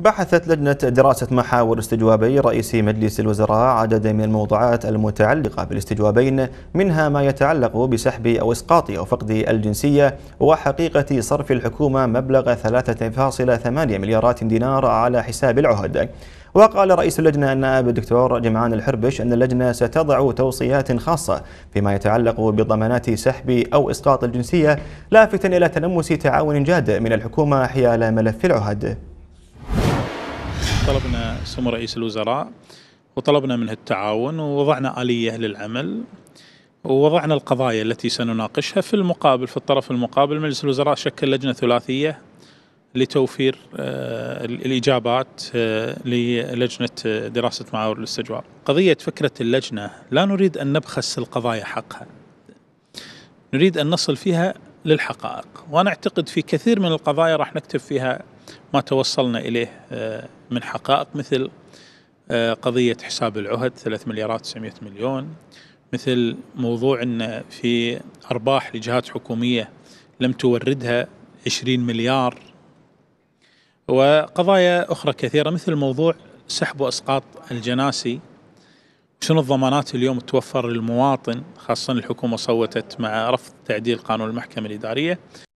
بحثت لجنة دراسة محاور استجوابي رئيس مجلس الوزراء عدد من الموضوعات المتعلقة بالاستجوابين منها ما يتعلق بسحب أو إسقاط أو فقد الجنسية وحقيقة صرف الحكومة مبلغ 3.8 مليارات دينار على حساب العهد وقال رئيس اللجنة النائب الدكتور جمعان الحربش أن اللجنة ستضع توصيات خاصة فيما يتعلق بضمانات سحب أو إسقاط الجنسية لافتا إلى تلمس تعاون جاد من الحكومة حيال ملف العهد طلبنا سمو رئيس الوزراء وطلبنا منه التعاون ووضعنا آلية للعمل ووضعنا القضايا التي سنناقشها في المقابل في الطرف المقابل مجلس الوزراء شكل لجنة ثلاثية لتوفير آه، الإجابات آه، للجنة آه، دراسة معاور الاستجواب قضية فكرة اللجنة لا نريد أن نبخس القضايا حقها نريد أن نصل فيها للحقائق وأنا أعتقد في كثير من القضايا راح نكتب فيها ما توصلنا إليه آه، من حقائق مثل آه، قضية حساب العهد 3 مليارات 900 مليون مثل موضوع أن في أرباح لجهات حكومية لم توردها 20 مليار وقضايا أخرى كثيرة مثل موضوع سحب وإسقاط الجناسي شنو الضمانات اليوم توفر للمواطن خاصة الحكومة صوتت مع رفض تعديل قانون المحكمة الإدارية